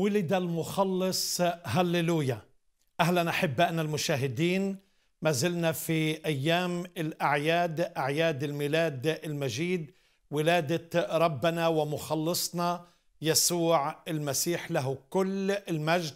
ولد المخلص هللويا اهلا احبائنا المشاهدين ما زلنا في ايام الاعياد اعياد الميلاد المجيد ولاده ربنا ومخلصنا يسوع المسيح له كل المجد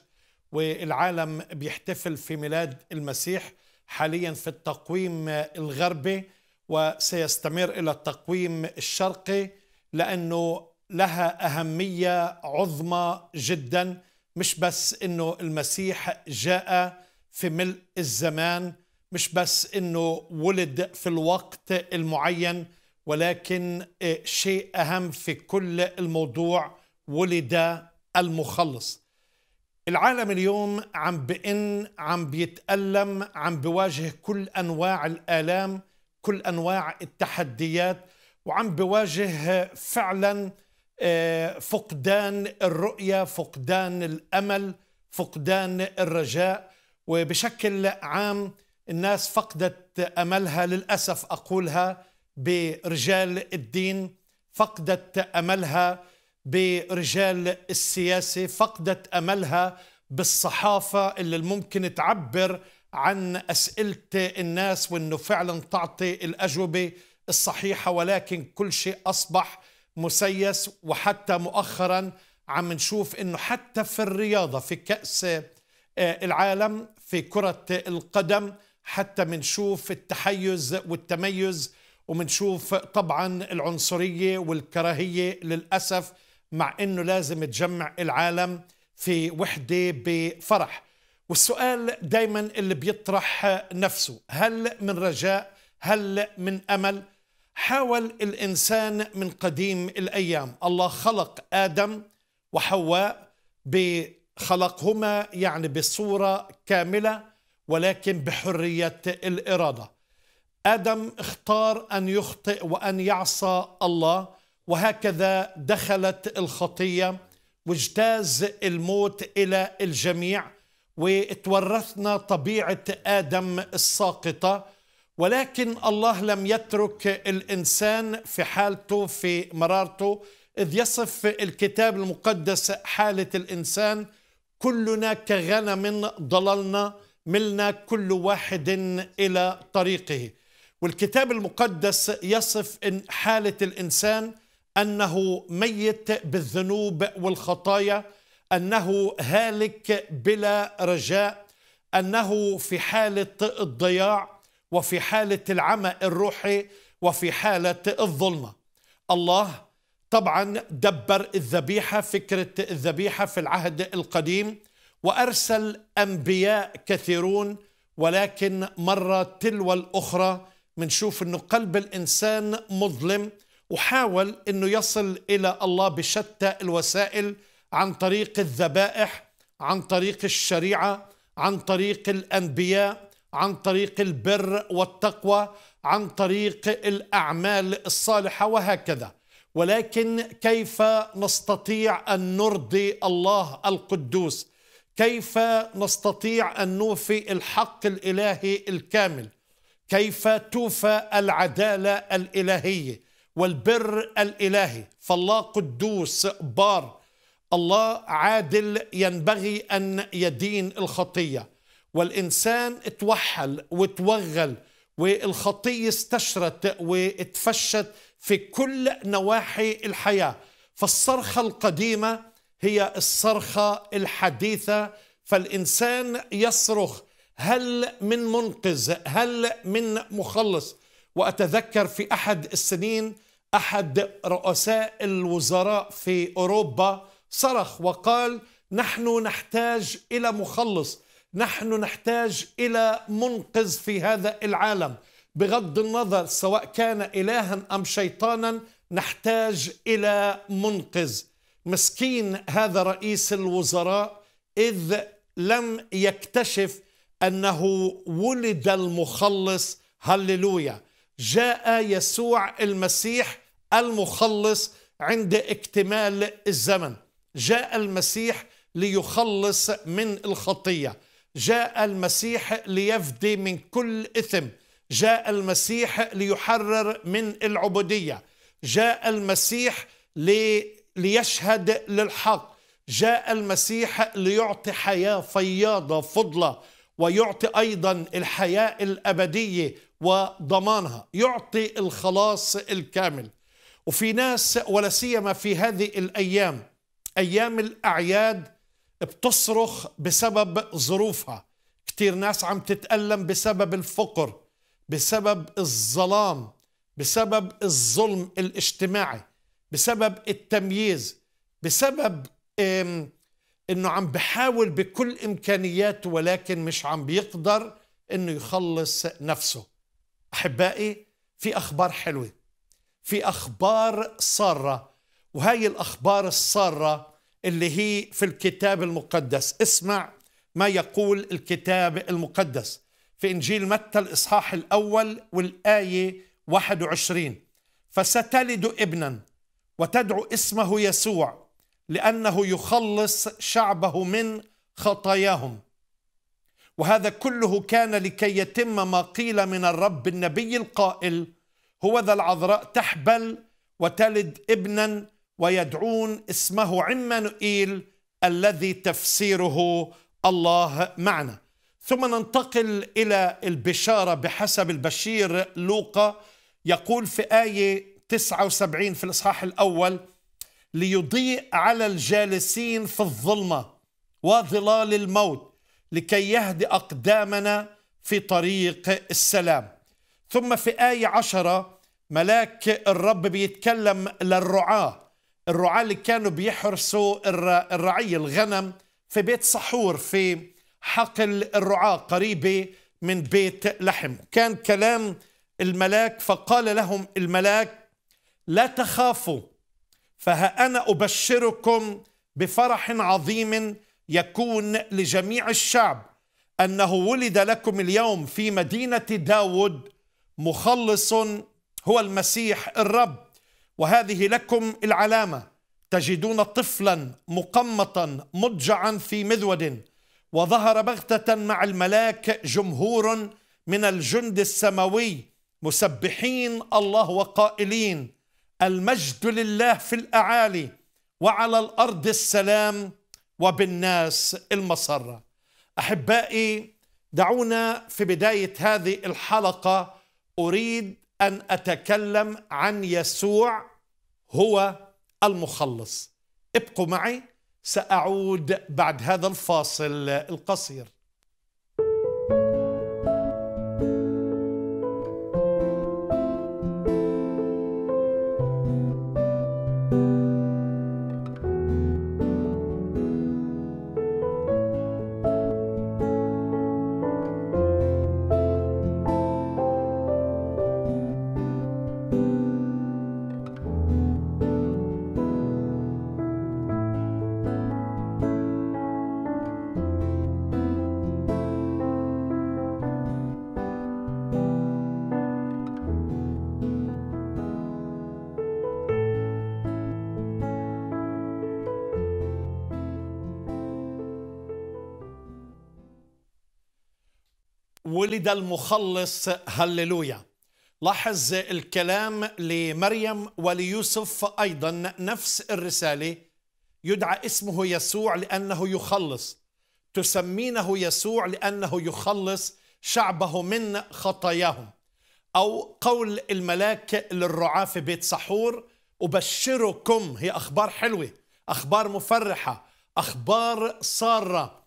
والعالم بيحتفل في ميلاد المسيح حاليا في التقويم الغربي وسيستمر الى التقويم الشرقي لانه لها أهمية عظمى جدا مش بس أنه المسيح جاء في ملء الزمان مش بس أنه ولد في الوقت المعين ولكن شيء أهم في كل الموضوع ولد المخلص العالم اليوم عم بإن عم بيتألم عم بواجه كل أنواع الآلام كل أنواع التحديات وعم بواجه فعلاً آه، فقدان الرؤية فقدان الأمل فقدان الرجاء وبشكل عام الناس فقدت أملها للأسف أقولها برجال الدين فقدت أملها برجال السياسة فقدت أملها بالصحافة اللي ممكن تعبر عن أسئلة الناس وأنه فعلا تعطي الأجوبة الصحيحة ولكن كل شيء أصبح مسيس وحتى مؤخرا عم نشوف انه حتى في الرياضه في كاس آه، العالم في كره القدم حتى منشوف التحيز والتميز ومنشوف طبعا العنصريه والكراهيه للاسف مع انه لازم تجمع العالم في وحده بفرح والسؤال دايما اللي بيطرح نفسه هل من رجاء هل من امل حاول الانسان من قديم الايام الله خلق ادم وحواء خلقهما يعني بصوره كامله ولكن بحريه الاراده ادم اختار ان يخطئ وان يعصى الله وهكذا دخلت الخطيه واجتاز الموت الى الجميع وتورثنا طبيعه ادم الساقطه ولكن الله لم يترك الانسان في حالته في مرارته اذ يصف الكتاب المقدس حاله الانسان كلنا كغنم ضللنا ملنا كل واحد الى طريقه والكتاب المقدس يصف إن حاله الانسان انه ميت بالذنوب والخطايا انه هالك بلا رجاء انه في حاله الضياع وفي حالة العمى الروحي وفي حالة الظلمة الله طبعا دبر الذبيحة فكرة الذبيحة في العهد القديم وأرسل أنبياء كثيرون ولكن مرة تلو الأخرى منشوف أنه قلب الإنسان مظلم وحاول أنه يصل إلى الله بشتى الوسائل عن طريق الذبائح عن طريق الشريعة عن طريق الأنبياء عن طريق البر والتقوى عن طريق الاعمال الصالحه وهكذا ولكن كيف نستطيع ان نرضي الله القدوس كيف نستطيع ان نوفي الحق الالهي الكامل كيف توفى العداله الالهيه والبر الالهي فالله قدوس بار الله عادل ينبغي ان يدين الخطيه والإنسان اتوحل وتوغل والخطية استشرت واتفشت في كل نواحي الحياة فالصرخة القديمة هي الصرخة الحديثة فالإنسان يصرخ هل من منقذ هل من مخلص وأتذكر في أحد السنين أحد رؤساء الوزراء في أوروبا صرخ وقال نحن نحتاج إلى مخلص نحن نحتاج الى منقذ في هذا العالم بغض النظر سواء كان الها ام شيطانا نحتاج الى منقذ مسكين هذا رئيس الوزراء اذ لم يكتشف انه ولد المخلص هللويا جاء يسوع المسيح المخلص عند اكتمال الزمن جاء المسيح ليخلص من الخطيه جاء المسيح ليفدي من كل إثم جاء المسيح ليحرر من العبودية جاء المسيح لي ليشهد للحق جاء المسيح ليعطي حياة فياضة فضلة ويعطي أيضا الحياة الأبدية وضمانها يعطي الخلاص الكامل وفي ناس ولا سيما في هذه الأيام أيام الأعياد بتصرخ بسبب ظروفها كتير ناس عم تتألم بسبب الفقر بسبب الظلام بسبب الظلم الاجتماعي بسبب التمييز بسبب انه عم بحاول بكل امكانياته ولكن مش عم بيقدر انه يخلص نفسه احبائي في اخبار حلوه في اخبار ساره وهي الاخبار الساره اللي هي في الكتاب المقدس اسمع ما يقول الكتاب المقدس في إنجيل متى الإصحاح الأول والآية 21 فستلد ابنا وتدعو اسمه يسوع لأنه يخلص شعبه من خطاياهم وهذا كله كان لكي يتم ما قيل من الرب النبي القائل هو ذا العذراء تحبل وتلد ابنا ويدعون اسمه عمانوئيل الذي تفسيره الله معنا ثم ننتقل إلى البشارة بحسب البشير لوقا يقول في آية 79 في الإصحاح الأول ليضيء على الجالسين في الظلمة وظلال الموت لكي يهدي أقدامنا في طريق السلام ثم في آية عشرة ملاك الرب بيتكلم للرعاه الرعاة اللي كانوا بيحرسوا الرعية الغنم في بيت سحور في حقل الرعاة قريبة من بيت لحم كان كلام الملاك فقال لهم الملاك لا تخافوا فها أنا أبشركم بفرح عظيم يكون لجميع الشعب أنه ولد لكم اليوم في مدينة داود مخلص هو المسيح الرب وهذه لكم العلامة تجدون طفلا مقمطا مضجعا في مذود وظهر بغتة مع الملاك جمهور من الجند السماوي مسبحين الله وقائلين المجد لله في الأعالي وعلى الأرض السلام وبالناس المسرة أحبائي دعونا في بداية هذه الحلقة أريد ان اتكلم عن يسوع هو المخلص ابقوا معي ساعود بعد هذا الفاصل القصير السيد المخلص هللويا لاحظ الكلام لمريم وليوسف أيضا نفس الرسالة يدعى اسمه يسوع لأنه يخلص تسمينه يسوع لأنه يخلص شعبه من خطاياهم أو قول الملاك للرعاة في بيت صحور أبشركم هي أخبار حلوة أخبار مفرحة أخبار سارة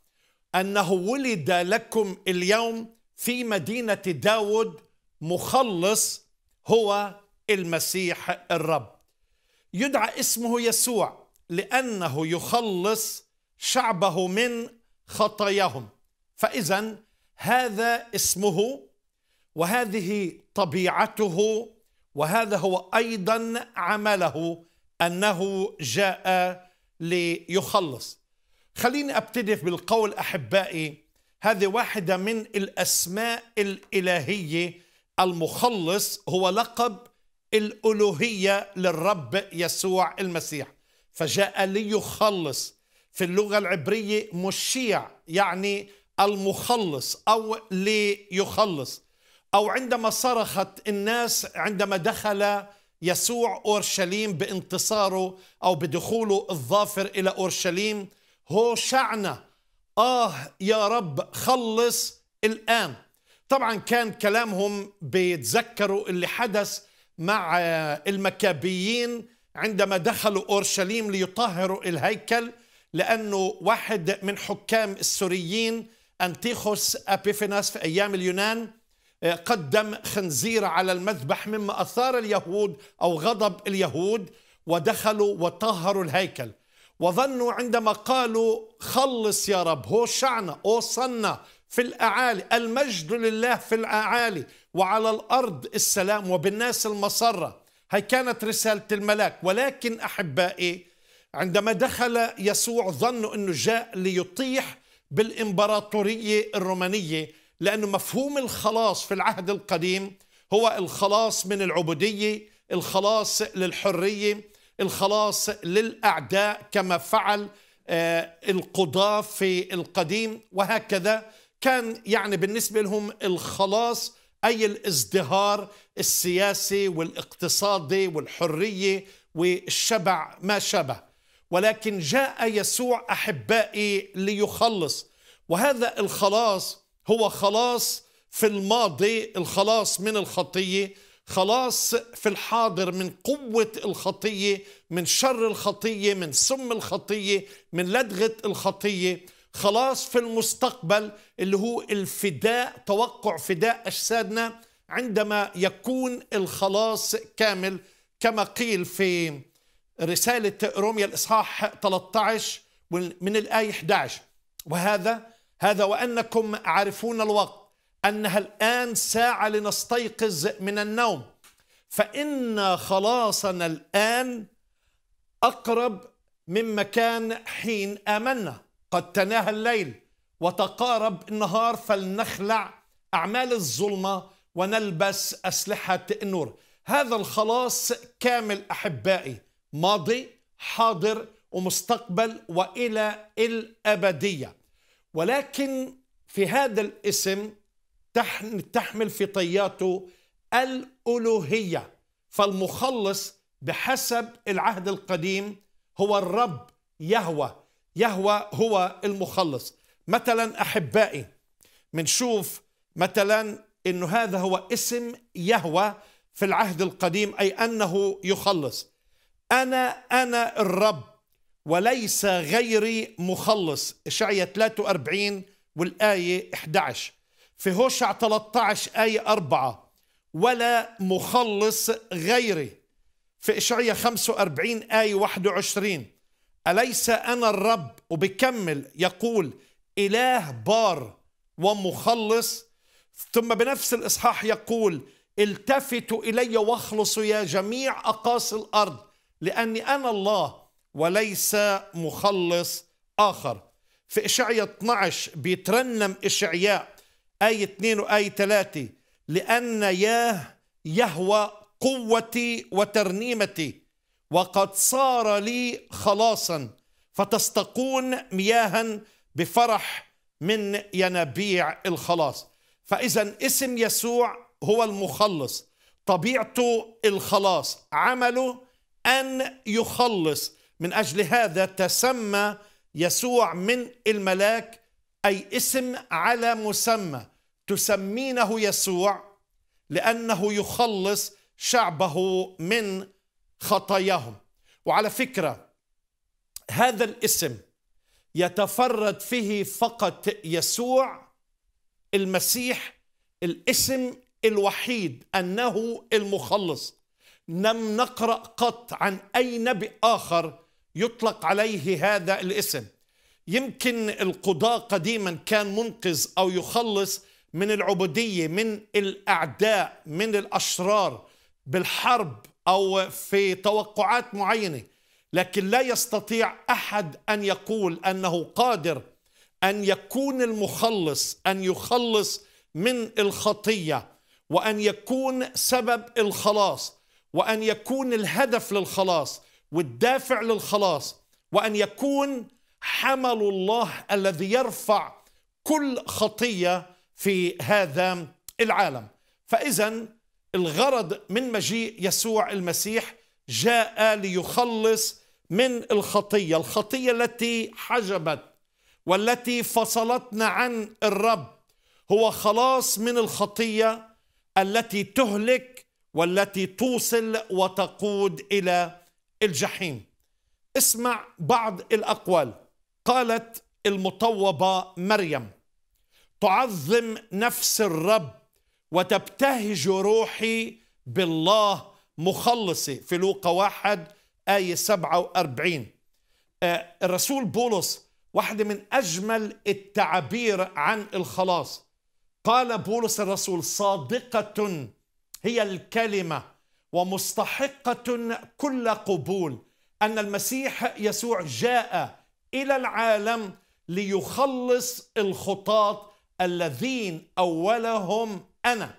أنه ولد لكم اليوم في مدينة داود مخلص هو المسيح الرب يدعى اسمه يسوع لأنه يخلص شعبه من خطاياهم فإذا هذا اسمه وهذه طبيعته وهذا هو أيضا عمله أنه جاء ليخلص خليني أبتدي بالقول أحبائي هذه واحدة من الأسماء الإلهية المخلص هو لقب الألوهية للرب يسوع المسيح فجاء ليخلص في اللغة العبرية مشيع يعني المخلص أو ليخلص أو عندما صرخت الناس عندما دخل يسوع أورشليم بانتصاره أو بدخوله الظافر إلى أورشليم هو شعنه آه يا رب خلص الآن طبعا كان كلامهم بيتذكروا اللي حدث مع آه، المكابيين عندما دخلوا أورشليم ليطهروا الهيكل لأنه واحد من حكام السوريين أنتيخوس أبيفيناس في أيام اليونان آه، قدم خنزير على المذبح مما أثار اليهود أو غضب اليهود ودخلوا وطهروا الهيكل وظنوا عندما قالوا خلص يا رب هوشعنا اوصلنا في الأعالي المجد لله في الأعالي وعلى الأرض السلام وبالناس المسرة هي كانت رسالة الملاك ولكن أحبائي عندما دخل يسوع ظنوا أنه جاء ليطيح بالإمبراطورية الرومانية لانه مفهوم الخلاص في العهد القديم هو الخلاص من العبودية الخلاص للحرية الخلاص للاعداء كما فعل آه، القضاه في القديم وهكذا كان يعني بالنسبه لهم الخلاص اي الازدهار السياسي والاقتصادي والحريه والشبع ما شابه ولكن جاء يسوع احبائي ليخلص وهذا الخلاص هو خلاص في الماضي الخلاص من الخطيه خلاص في الحاضر من قوة الخطية من شر الخطية من سم الخطية من لدغة الخطية خلاص في المستقبل اللي هو الفداء توقع فداء أجسادنا عندما يكون الخلاص كامل كما قيل في رسالة روميا الإصحاح 13 من الآية 11 وهذا هذا وأنكم عارفون الوقت أنها الآن ساعة لنستيقظ من النوم فإن خلاصنا الآن أقرب مما كان حين آمنا قد تناهى الليل وتقارب النهار فلنخلع أعمال الظلمة ونلبس أسلحة النور هذا الخلاص كامل أحبائي ماضي حاضر ومستقبل وإلى الأبدية ولكن في هذا الاسم تحمل في طياته الالوهيه فالمخلص بحسب العهد القديم هو الرب يهوى يهوى هو المخلص مثلا احبائي بنشوف مثلا انه هذا هو اسم يهوى في العهد القديم اي انه يخلص انا انا الرب وليس غيري مخلص اشعيا 43 والايه 11 في هوشع 13 آية 4 ولا مخلص غيري في إشعية 45 آية 21 أليس أنا الرب وبكمل يقول إله بار ومخلص ثم بنفس الإصحاح يقول التفتوا إلي واخلصوا يا جميع أقاصي الأرض لأني أنا الله وليس مخلص آخر في إشعية 12 بيترنم إشعياء آية 2 وآية 3 لأن ياه يهوى قوتي وترنيمتي وقد صار لي خلاصا فتستقون مياها بفرح من ينابيع الخلاص فإذا اسم يسوع هو المخلص طبيعته الخلاص عمله أن يخلص من أجل هذا تسمى يسوع من الملاك أي اسم على مسمى تسمينه يسوع لأنه يخلص شعبه من خطاياهم وعلى فكرة هذا الاسم يتفرد فيه فقط يسوع المسيح الاسم الوحيد أنه المخلص لم نقرأ قط عن أي نبي آخر يطلق عليه هذا الاسم يمكن القضاء قديما كان منقذ أو يخلص من العبودية من الأعداء من الأشرار بالحرب أو في توقعات معينة لكن لا يستطيع أحد أن يقول أنه قادر أن يكون المخلص أن يخلص من الخطية وأن يكون سبب الخلاص وأن يكون الهدف للخلاص والدافع للخلاص وأن يكون حملوا الله الذي يرفع كل خطيه في هذا العالم فاذا الغرض من مجيء يسوع المسيح جاء ليخلص من الخطيه الخطيه التي حجبت والتي فصلتنا عن الرب هو خلاص من الخطيه التي تهلك والتي توصل وتقود الى الجحيم اسمع بعض الاقوال قالت المطوبة مريم تعظم نفس الرب وتبتهج روحي بالله مخلصي في لوقا واحد آية 47 آه، الرسول بولس واحدة من أجمل التعبير عن الخلاص قال بولس الرسول صادقة هي الكلمة ومستحقة كل قبول أن المسيح يسوع جاء الى العالم ليخلص الخطاة الذين اولهم انا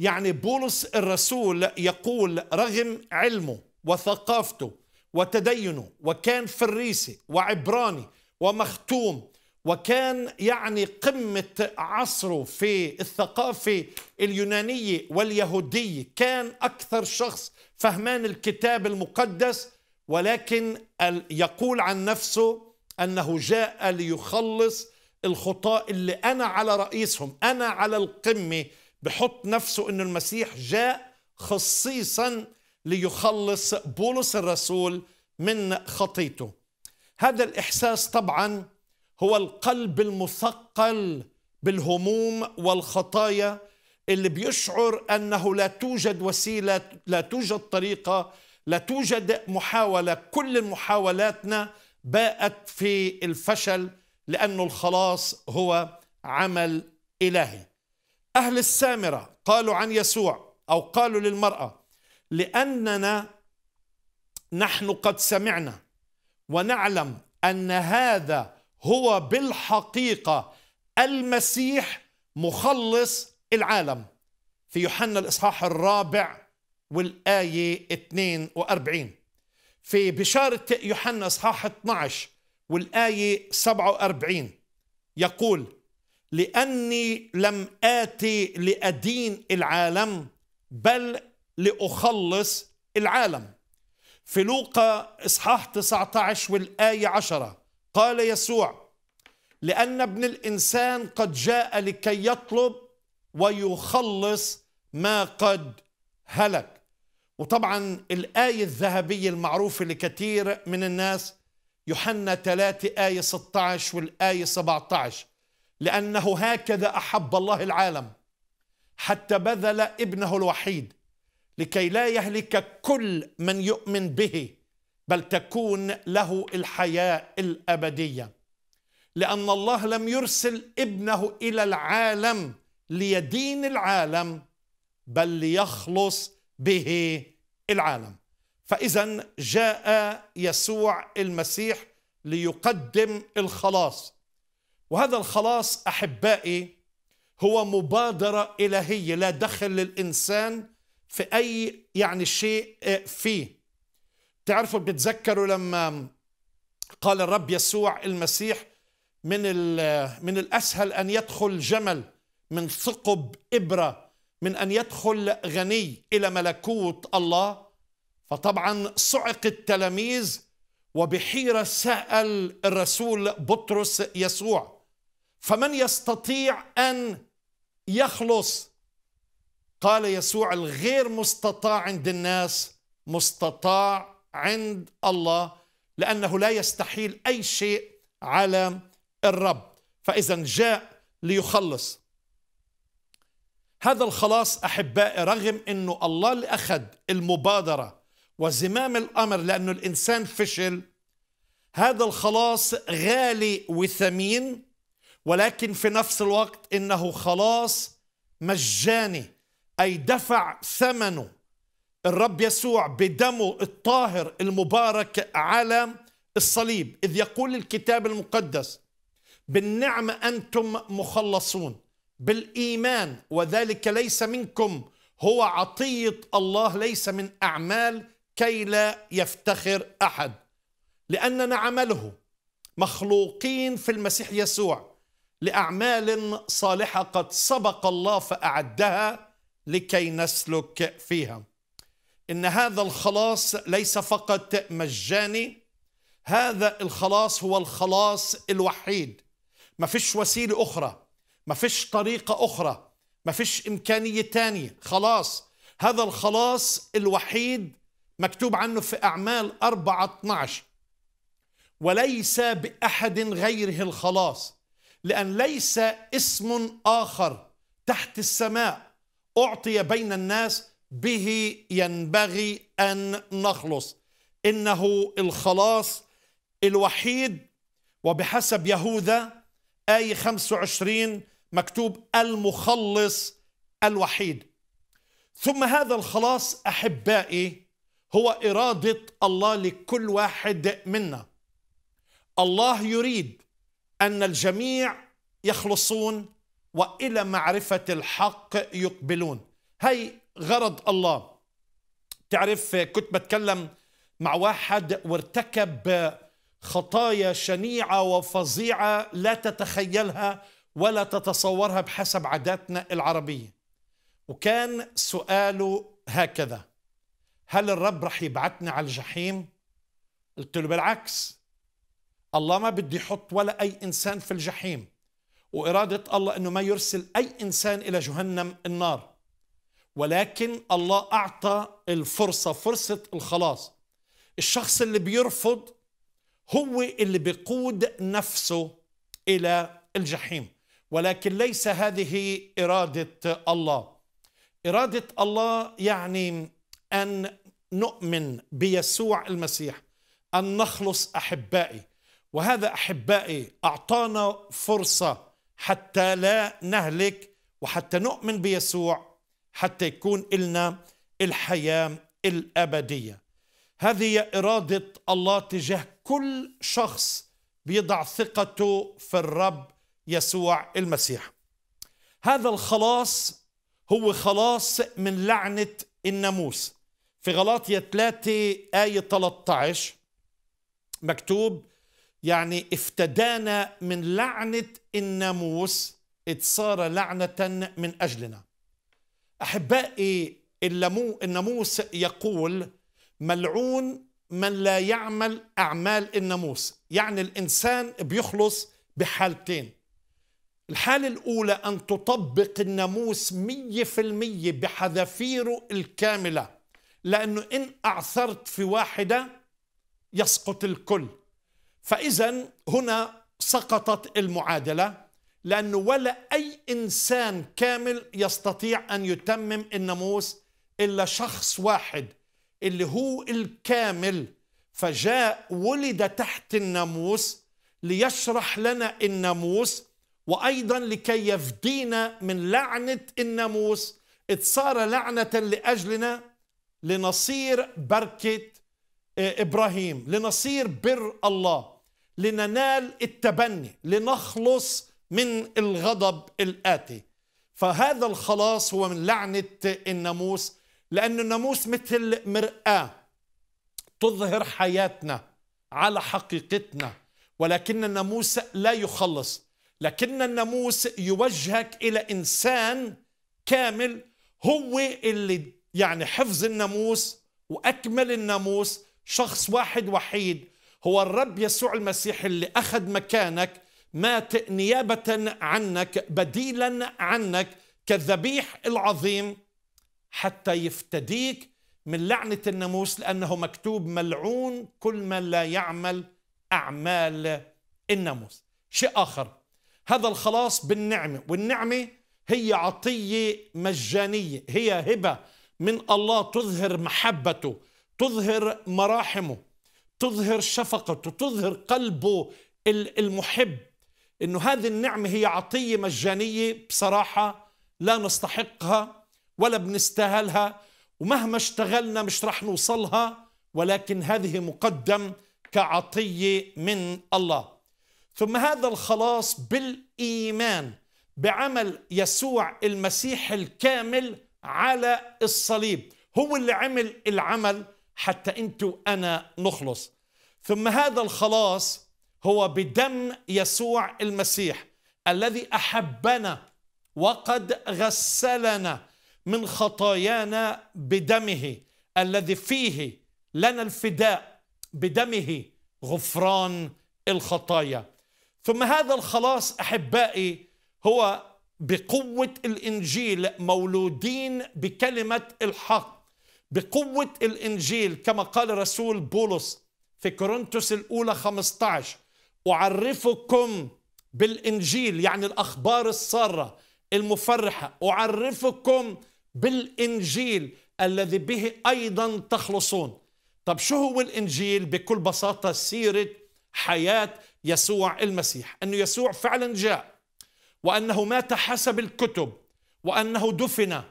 يعني بولس الرسول يقول رغم علمه وثقافته وتدينه وكان فريسي وعبراني ومختوم وكان يعني قمة عصره في الثقافة اليونانية واليهودية كان أكثر شخص فهمان الكتاب المقدس ولكن يقول عن نفسه أنه جاء ليخلص الخطاة اللي أنا على رئيسهم أنا على القمة بحط نفسه أن المسيح جاء خصيصا ليخلص بولس الرسول من خطيته هذا الإحساس طبعا هو القلب المثقل بالهموم والخطايا اللي بيشعر أنه لا توجد وسيلة لا توجد طريقة لا توجد محاولة كل محاولاتنا باءت في الفشل لأنه الخلاص هو عمل إلهي أهل السامرة قالوا عن يسوع أو قالوا للمرأة لأننا نحن قد سمعنا ونعلم أن هذا هو بالحقيقة المسيح مخلص العالم في يوحنا الإصحاح الرابع والآية 42 في بشارة يوحنا اصحاح 12 والآية 47 يقول لأني لم آتي لأدين العالم بل لأخلص العالم في لوقا إصحاح 19 والآية 10 قال يسوع لأن ابن الإنسان قد جاء لكي يطلب ويخلص ما قد هلك وطبعا الآية الذهبية المعروفة لكثير من الناس يوحنا 3 آية 16 والآية 17 لأنه هكذا أحب الله العالم حتى بذل ابنه الوحيد لكي لا يهلك كل من يؤمن به بل تكون له الحياة الأبدية لأن الله لم يرسل ابنه إلى العالم ليدين العالم بل ليخلص به العالم فاذا جاء يسوع المسيح ليقدم الخلاص وهذا الخلاص احبائي هو مبادره الهيه لا دخل للانسان في اي يعني شيء آه، فيه تعرفوا بتتذكروا لما قال الرب يسوع المسيح من من الاسهل ان يدخل جمل من ثقب ابره من ان يدخل غني الى ملكوت الله فطبعا صعق التلاميذ وبحيره سال الرسول بطرس يسوع فمن يستطيع ان يخلص قال يسوع الغير مستطاع عند الناس مستطاع عند الله لانه لا يستحيل اي شيء على الرب فاذا جاء ليخلص هذا الخلاص أحبائي رغم أنه الله اللي أخذ المبادرة وزمام الأمر لأنه الإنسان فشل هذا الخلاص غالي وثمين ولكن في نفس الوقت إنه خلاص مجاني أي دفع ثمنه الرب يسوع بدمه الطاهر المبارك على الصليب إذ يقول الكتاب المقدس بالنعمة أنتم مخلصون بالايمان وذلك ليس منكم هو عطيه الله ليس من اعمال كي لا يفتخر احد لاننا عمله مخلوقين في المسيح يسوع لاعمال صالحه قد سبق الله فاعدها لكي نسلك فيها ان هذا الخلاص ليس فقط مجاني هذا الخلاص هو الخلاص الوحيد ما فيش وسيله اخرى ما فيش طريقة أخرى ما فيش إمكانية تانية خلاص هذا الخلاص الوحيد مكتوب عنه في أعمال أربعة 12 وليس بأحد غيره الخلاص لأن ليس اسم آخر تحت السماء أعطي بين الناس به ينبغي أن نخلص إنه الخلاص الوحيد وبحسب يهوذا آية 25 مكتوب المخلص الوحيد ثم هذا الخلاص احبائي هو اراده الله لكل واحد منا الله يريد ان الجميع يخلصون والى معرفه الحق يقبلون هي غرض الله تعرف كنت بتكلم مع واحد وارتكب خطايا شنيعه وفظيعه لا تتخيلها ولا تتصورها بحسب عاداتنا العربية وكان سؤاله هكذا هل الرب رح يبعتني على الجحيم؟ قلت له بالعكس الله ما بدي يحط ولا أي إنسان في الجحيم وإرادة الله أنه ما يرسل أي إنسان إلى جهنم النار ولكن الله أعطى الفرصة فرصة الخلاص الشخص اللي بيرفض هو اللي بيقود نفسه إلى الجحيم ولكن ليس هذه إرادة الله إرادة الله يعني أن نؤمن بيسوع المسيح أن نخلص أحبائي وهذا أحبائي أعطانا فرصة حتى لا نهلك وحتى نؤمن بيسوع حتى يكون إلنا الحياة الأبدية هذه هي إرادة الله تجاه كل شخص بيضع ثقته في الرب يسوع المسيح هذا الخلاص هو خلاص من لعنة الناموس في غلاطية 3 آية 13 مكتوب يعني افتدانا من لعنة الناموس اتصار لعنة من أجلنا أحبائي الناموس يقول ملعون من لا يعمل أعمال الناموس يعني الإنسان بيخلص بحالتين الحالة الأولى أن تطبق الناموس مية في المية بحذافيره الكاملة لأنه إن أعثرت في واحدة يسقط الكل فإذا هنا سقطت المعادلة لأنه ولا أي إنسان كامل يستطيع أن يتمم الناموس إلا شخص واحد اللي هو الكامل فجاء ولد تحت الناموس ليشرح لنا الناموس وايضا لكي يفدينا من لعنه الناموس اتصار لعنه لاجلنا لنصير بركه آه، ابراهيم لنصير بر الله لننال التبني لنخلص من الغضب الاتي فهذا الخلاص هو من لعنه الناموس لأن الناموس مثل مرآة تظهر حياتنا على حقيقتنا ولكن الناموس لا يخلص لكن الناموس يوجهك إلى إنسان كامل هو اللي يعني حفظ الناموس وأكمل الناموس شخص واحد وحيد هو الرب يسوع المسيح اللي أخذ مكانك مات نيابة عنك بديلا عنك كالذبيح العظيم حتى يفتديك من لعنة الناموس لأنه مكتوب ملعون كل من لا يعمل أعمال الناموس شيء آخر هذا الخلاص بالنعمه والنعمه هي عطيه مجانيه هي هبه من الله تظهر محبته تظهر مراحمه تظهر شفقته تظهر قلبه المحب انه هذه النعمه هي عطيه مجانيه بصراحه لا نستحقها ولا بنستاهلها ومهما اشتغلنا مش رح نوصلها ولكن هذه مقدم كعطيه من الله ثم هذا الخلاص بالايمان بعمل يسوع المسيح الكامل على الصليب هو اللي عمل العمل حتى انت وانا نخلص ثم هذا الخلاص هو بدم يسوع المسيح الذي احبنا وقد غسلنا من خطايانا بدمه الذي فيه لنا الفداء بدمه غفران الخطايا ثم هذا الخلاص احبائي هو بقوه الانجيل مولودين بكلمه الحق بقوه الانجيل كما قال رسول بولس في كورنثوس الاولى 15 اعرفكم بالانجيل يعني الاخبار الساره المفرحه اعرفكم بالانجيل الذي به ايضا تخلصون طب شو هو الانجيل بكل بساطه سيره حياه يسوع المسيح أنه يسوع فعلا جاء وأنه مات حسب الكتب وأنه دفن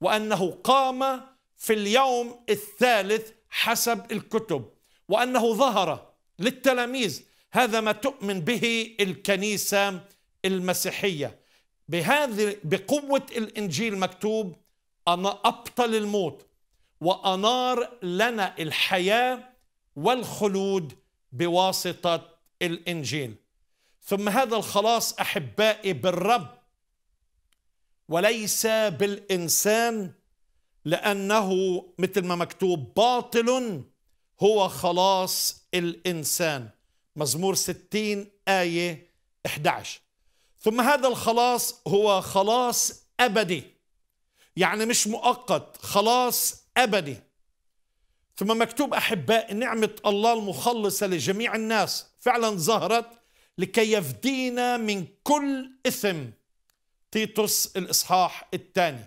وأنه قام في اليوم الثالث حسب الكتب وأنه ظهر للتلاميذ هذا ما تؤمن به الكنيسة المسيحية بهذه بقوة الإنجيل مكتوب أنا أبطل الموت وأنار لنا الحياة والخلود بواسطة الانجيل ثم هذا الخلاص احبائي بالرب وليس بالانسان لانه مثل ما مكتوب باطل هو خلاص الانسان مزمور 60 ايه 11 ثم هذا الخلاص هو خلاص ابدي يعني مش مؤقت خلاص ابدي ثم مكتوب احباء نعمه الله المخلصه لجميع الناس فعلا ظهرت لكي يفدينا من كل إثم تيتوس الإصحاح الثاني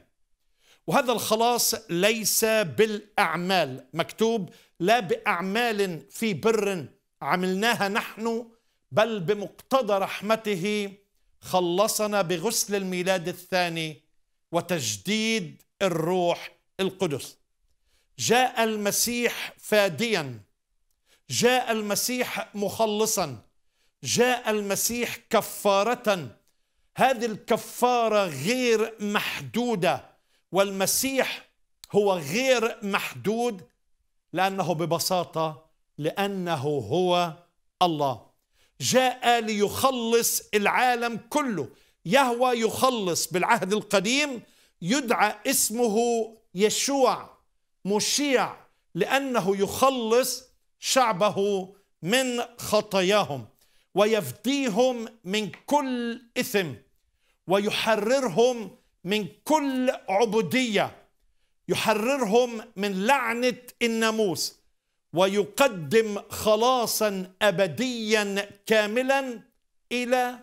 وهذا الخلاص ليس بالأعمال مكتوب لا بأعمال في بر عملناها نحن بل بمقتضى رحمته خلصنا بغسل الميلاد الثاني وتجديد الروح القدس جاء المسيح فاديا جاء المسيح مخلصا جاء المسيح كفاره هذه الكفاره غير محدوده والمسيح هو غير محدود لانه ببساطه لانه هو الله جاء ليخلص العالم كله يهوى يخلص بالعهد القديم يدعى اسمه يشوع مشيع لانه يخلص شعبه من خطاياهم ويفديهم من كل اثم ويحررهم من كل عبوديه يحررهم من لعنه الناموس ويقدم خلاصا ابديا كاملا الى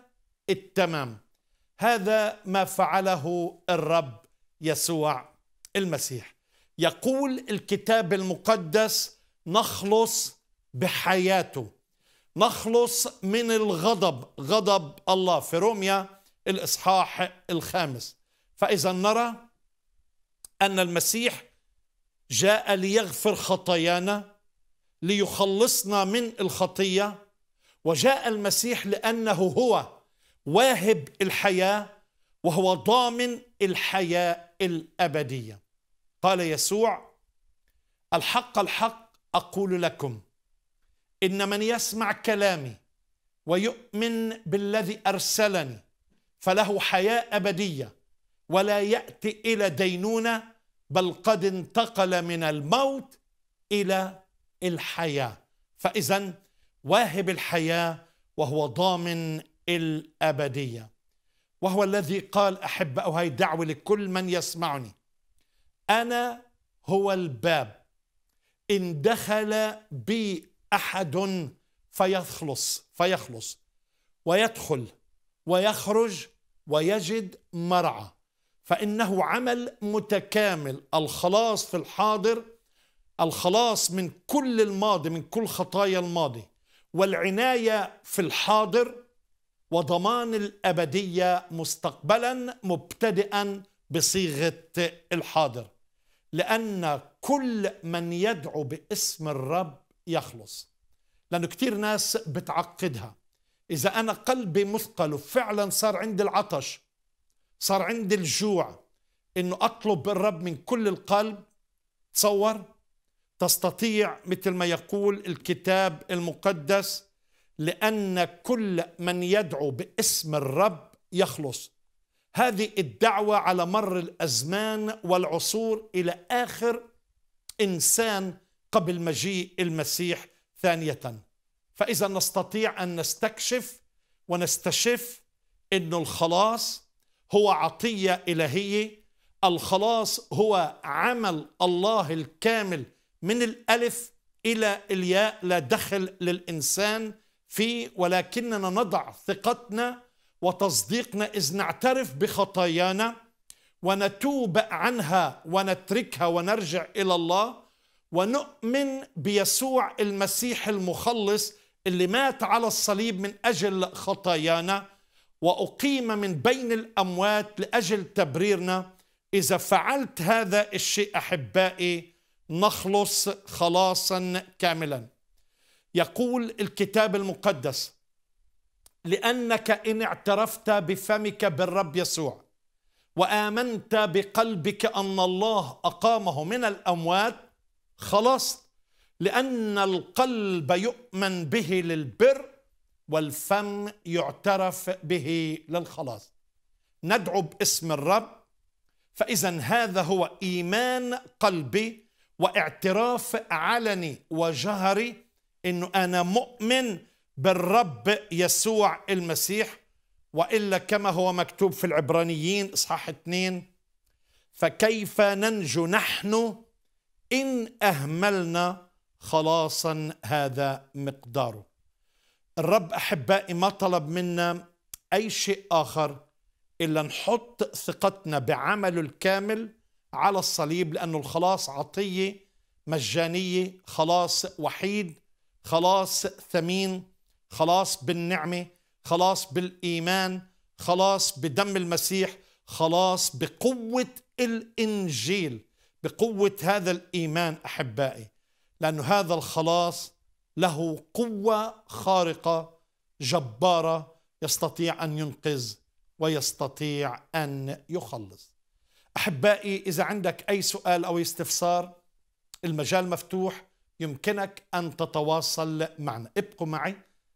التمام هذا ما فعله الرب يسوع المسيح يقول الكتاب المقدس نخلص بحياته نخلص من الغضب غضب الله في روميا الإصحاح الخامس فإذا نرى أن المسيح جاء ليغفر خطايانا ليخلصنا من الخطية وجاء المسيح لأنه هو واهب الحياة وهو ضامن الحياة الأبدية قال يسوع الحق الحق اقول لكم ان من يسمع كلامي ويؤمن بالذي ارسلني فله حياه ابديه ولا ياتي الى دينونه بل قد انتقل من الموت الى الحياه فاذا واهب الحياه وهو ضامن الابديه وهو الذي قال احب او هاي دعوه لكل من يسمعني انا هو الباب ان دخل بي احد فيخلص فيخلص ويدخل ويخرج ويجد مرعى فانه عمل متكامل الخلاص في الحاضر الخلاص من كل الماضي من كل خطايا الماضي والعنايه في الحاضر وضمان الابديه مستقبلا مبتدئا بصيغه الحاضر لان كل من يدعو باسم الرب يخلص لأنه كتير ناس بتعقدها إذا أنا قلبي مثقل وفعلا صار عندي العطش صار عندي الجوع إنه أطلب الرب من كل القلب تصور تستطيع مثل ما يقول الكتاب المقدس لأن كل من يدعو باسم الرب يخلص هذه الدعوة على مر الأزمان والعصور إلى آخر انسان قبل مجيء المسيح ثانيه فاذا نستطيع ان نستكشف ونستشف انه الخلاص هو عطيه الهيه الخلاص هو عمل الله الكامل من الالف الى الياء لا دخل للانسان فيه ولكننا نضع ثقتنا وتصديقنا اذ نعترف بخطايانا ونتوب عنها ونتركها ونرجع الى الله ونؤمن بيسوع المسيح المخلص اللي مات على الصليب من اجل خطايانا واقيم من بين الاموات لاجل تبريرنا اذا فعلت هذا الشيء احبائي نخلص خلاصا كاملا يقول الكتاب المقدس لانك ان اعترفت بفمك بالرب يسوع وآمنت بقلبك أن الله أقامه من الأموات خلاص لأن القلب يؤمن به للبر والفم يعترف به للخلاص ندعو باسم الرب فإذا هذا هو إيمان قلبي واعتراف علني وجهري أنه أنا مؤمن بالرب يسوع المسيح والا كما هو مكتوب في العبرانيين اصحاح اثنين فكيف ننجو نحن ان اهملنا خلاصا هذا مقداره الرب احبائي ما طلب منا اي شيء اخر الا نحط ثقتنا بعمله الكامل على الصليب لانه الخلاص عطيه مجانيه خلاص وحيد خلاص ثمين خلاص بالنعمه خلاص بالايمان خلاص بدم المسيح خلاص بقوه الانجيل بقوه هذا الايمان احبائي لأن هذا الخلاص له قوه خارقه جباره يستطيع ان ينقذ ويستطيع ان يخلص احبائي اذا عندك اي سؤال او استفسار المجال مفتوح يمكنك ان تتواصل معنا ابقوا معي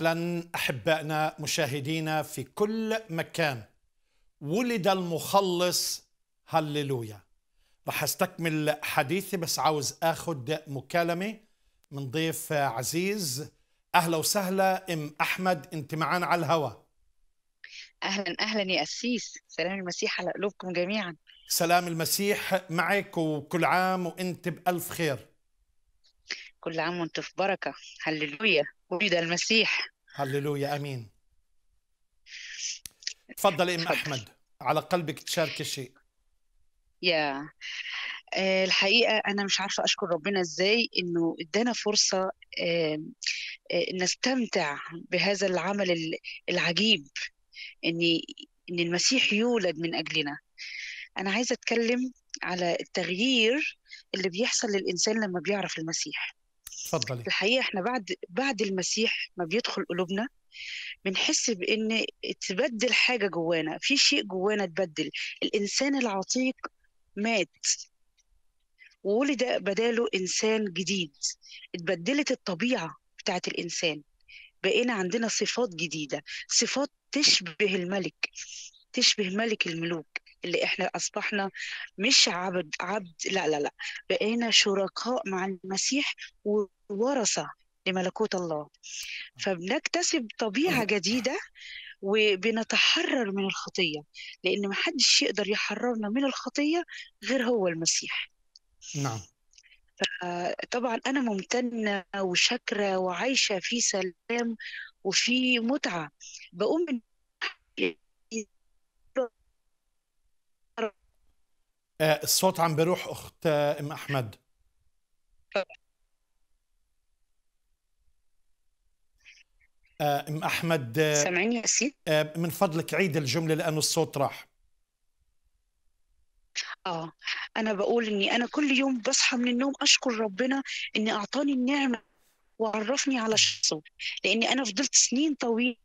اهلا احبائنا مشاهدينا في كل مكان ولد المخلص هللويا رح استكمل حديثي بس عاوز اخذ مكالمه من ضيف عزيز اهلا وسهلا ام احمد انت معانا على الهوا اهلا اهلا يا قسيس سلام المسيح على قلوبكم جميعا سلام المسيح معك وكل عام وانت بالف خير كل عام وانت في بركه هللويا ولد المسيح هللويا امين تفضل ام احمد على قلبك تشارك شيء يا آه، الحقيقه انا مش عارفه اشكر ربنا ازاي انه ادانا فرصه آه، نستمتع بهذا العمل العجيب ان ان المسيح يولد من اجلنا انا عايزه اتكلم على التغيير اللي بيحصل للانسان لما بيعرف المسيح تفضلي الحقيقه احنا بعد بعد المسيح ما بيدخل قلوبنا بنحس بان تبدل حاجه جوانا في شيء جوانا اتبدل الانسان العتيق مات وولد بداله انسان جديد اتبدلت الطبيعه بتاعه الانسان بقينا عندنا صفات جديده صفات تشبه الملك تشبه ملك الملوك اللي احنا اصبحنا مش عبد عبد لا لا لا بقينا شركاء مع المسيح وورثه لملكوت الله آه. فبنكتسب طبيعه آه. جديده وبنتحرر من الخطيه لان ما حدش يقدر يحررنا من الخطيه غير هو المسيح نعم طبعا انا ممتنه وشاكره وعايشه في سلام وفي متعه بقوم من آه، الصوت عم بروح اخت آه، ام احمد آه، ام احمد سامعيني يا سيدي من فضلك عيد الجمله لانه الصوت راح اه انا بقول اني انا كل يوم بصحى من النوم اشكر ربنا اني اعطاني النعمه وعرفني على شخصه لاني انا فضلت سنين طويله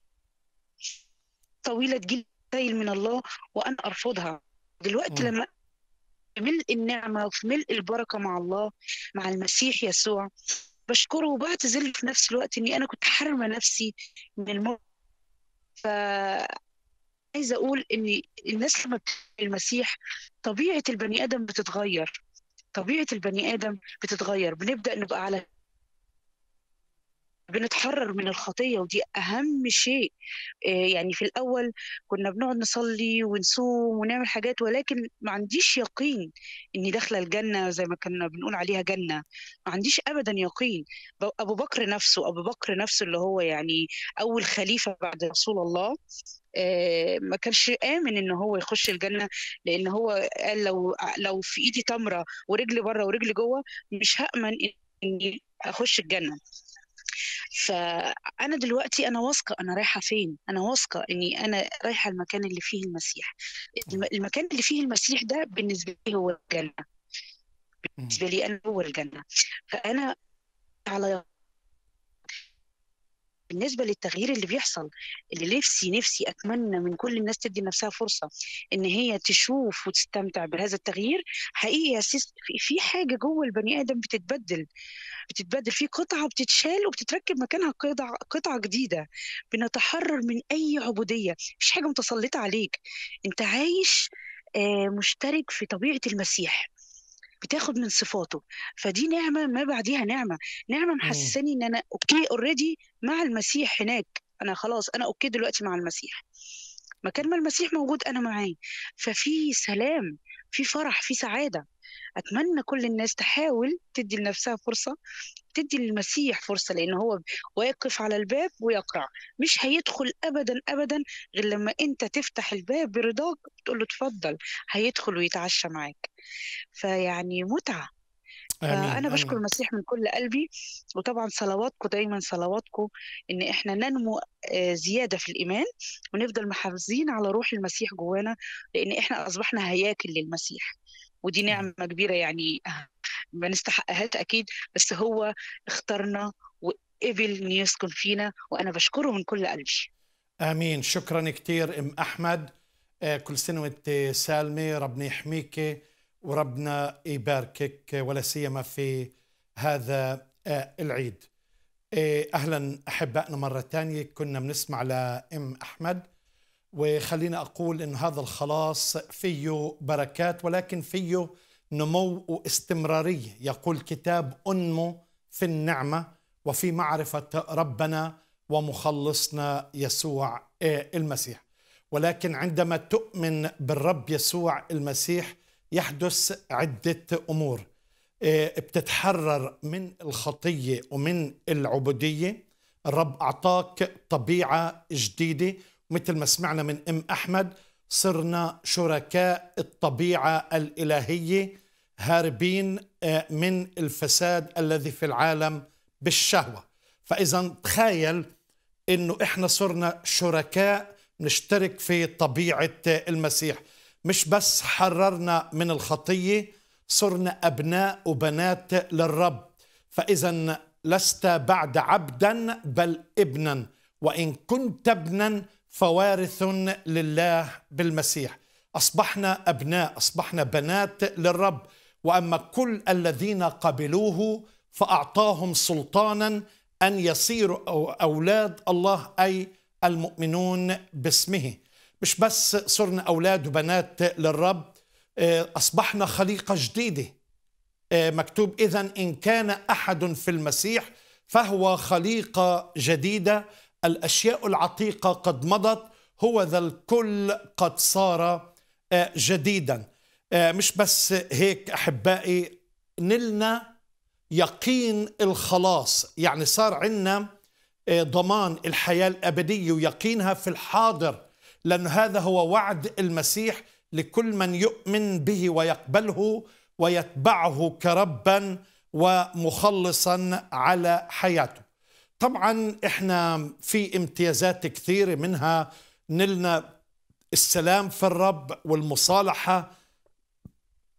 طويله تجيلي من الله وانا ارفضها دلوقتي لما ملء النعمة وفي ملء البركة مع الله مع المسيح يسوع بشكره وبعتذر في نفس الوقت إني أنا كنت حارمة نفسي من الموت ف عايزة أقول إن الناس لما المسيح طبيعة البني آدم بتتغير طبيعة البني آدم بتتغير بنبدأ نبقى على بنتحرر من الخطية ودي أهم شيء آه، يعني في الأول كنا بنقعد نصلي ونصوم ونعمل حاجات ولكن ما عنديش يقين إني داخلة الجنة زي ما كنا بنقول عليها جنة ما عنديش أبدا يقين أبو بكر نفسه أبو بكر نفسه اللي هو يعني أول خليفة بعد رسول الله آه، ما كانش آمن إن هو يخش الجنة لأن هو قال لو لو في إيدي تمرة ورجلي بره ورجلي جوه مش هأمن إني أخش الجنة فانا دلوقتي انا واثقه انا رايحه فين انا واثقه اني انا رايحه المكان اللي فيه المسيح المكان اللي فيه المسيح ده بالنسبه لي هو الجنه بالنسبه لي انا هو الجنه فانا على بالنسبه للتغيير اللي بيحصل اللي نفسي نفسي اتمنى من كل الناس تدي نفسها فرصه ان هي تشوف وتستمتع بهذا التغيير حقيقي يا في حاجه جوه البني ادم بتتبدل بتتبدل في قطعه بتتشال وبتتركب مكانها قطعه قطعه جديده بنتحرر من اي عبوديه مش حاجه متسلطه عليك انت عايش آه، مشترك في طبيعه المسيح بتاخد من صفاته فدي نعمه ما بعديها نعمه نعمه إمم. محسساني ان انا اوكي اوريدي مع المسيح هناك انا خلاص انا اوكي دلوقتي مع المسيح مكان ما المسيح موجود انا معاه ففي سلام في فرح في سعاده اتمنى كل الناس تحاول تدي لنفسها فرصه تدي للمسيح فرصه لان هو واقف على الباب ويقرع مش هيدخل ابدا ابدا غير لما انت تفتح الباب برضاك وتقول له اتفضل هيدخل ويتعشى معاك فيعني متعه أنا بشكر المسيح من كل قلبي وطبعا صلواتكم دايما صلواتكم ان احنا ننمو آه، زياده في الايمان ونفضل محافظين على روح المسيح جوانا لان احنا اصبحنا هياكل للمسيح ودي نعمه كبيره يعني آه، ما نستحقهاش اكيد بس هو اختارنا وقبل يسكن فينا وانا بشكره من كل قلبي امين شكرا كثير ام احمد آه، كل سنه وانت سالمه ربنا يحميك وربنا يباركك ولا سيما في هذا آه، العيد اهلا احبائنا مره ثانيه كنا بنسمع لام احمد وخلينا أقول أن هذا الخلاص فيه بركات ولكن فيه نمو واستمرارية يقول كتاب أنمو في النعمة وفي معرفة ربنا ومخلصنا يسوع إيه، المسيح ولكن عندما تؤمن بالرب يسوع المسيح يحدث عدة أمور إيه، بتتحرر من الخطية ومن العبودية الرب أعطاك طبيعة جديدة مثل ما سمعنا من ام احمد صرنا شركاء الطبيعه الالهيه هاربين آه، من الفساد الذي في العالم بالشهوه فاذا تخيل انه احنا صرنا شركاء نشترك في طبيعه المسيح مش بس حررنا من الخطيه صرنا ابناء وبنات للرب فاذا لست بعد عبدا بل ابنا وان كنت ابنا فوارث لله بالمسيح اصبحنا ابناء اصبحنا بنات للرب واما كل الذين قبلوه فاعطاهم سلطانا ان يصيروا اولاد الله اي المؤمنون باسمه مش بس صرنا اولاد وبنات للرب آه، اصبحنا خليقه جديده آه، مكتوب اذا ان كان احد في المسيح فهو خليقه جديده الأشياء العتيقة قد مضت هو ذا الكل قد صار آه، جديدا آه، مش بس هيك أحبائي نلنا يقين الخلاص يعني صار عندنا آه، ضمان الحياة الأبدية ويقينها في الحاضر لأن هذا هو وعد المسيح لكل من يؤمن به ويقبله ويتبعه كربا ومخلصا على حياته طبعا احنا في امتيازات كثيره منها نلنا السلام في الرب والمصالحه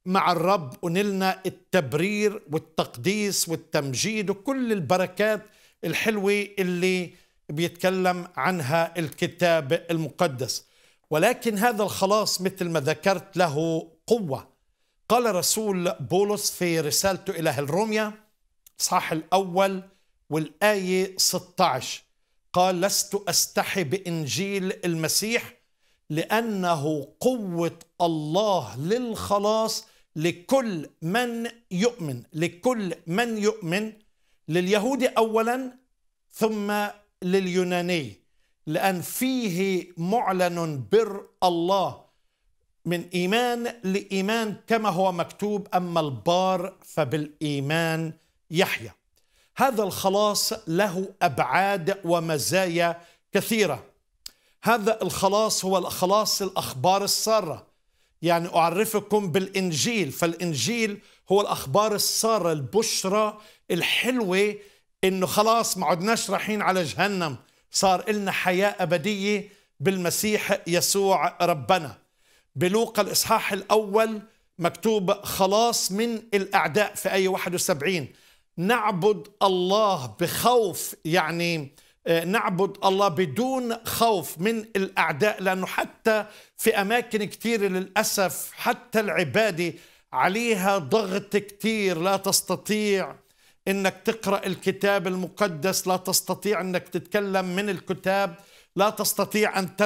مع الرب ونلنا التبرير والتقديس والتمجيد وكل البركات الحلوه اللي بيتكلم عنها الكتاب المقدس ولكن هذا الخلاص مثل ما ذكرت له قوه قال رسول بولس في رسالته الى الروميا صح الاول والآية 16 قال لست أستحي بإنجيل المسيح لأنه قوة الله للخلاص لكل من يؤمن لكل من يؤمن لليهودي أولا ثم لليوناني لأن فيه معلن بر الله من إيمان لإيمان كما هو مكتوب أما البار فبالإيمان يحيى هذا الخلاص له ابعاد ومزايا كثيره هذا الخلاص هو الخلاص الاخبار الساره يعني اعرفكم بالانجيل فالانجيل هو الاخبار الساره البشرى الحلوه انه خلاص ما عدناش رايحين على جهنم صار لنا حياه ابديه بالمسيح يسوع ربنا بلوقا الاصحاح الاول مكتوب خلاص من الاعداء في اي 71 نعبد الله بخوف يعني آه، نعبد الله بدون خوف من الأعداء لأنه حتى في أماكن كثير للأسف حتى العبادة عليها ضغط كثير لا تستطيع انك تقرا الكتاب المقدس لا تستطيع انك تتكلم من الكتاب لا تستطيع ان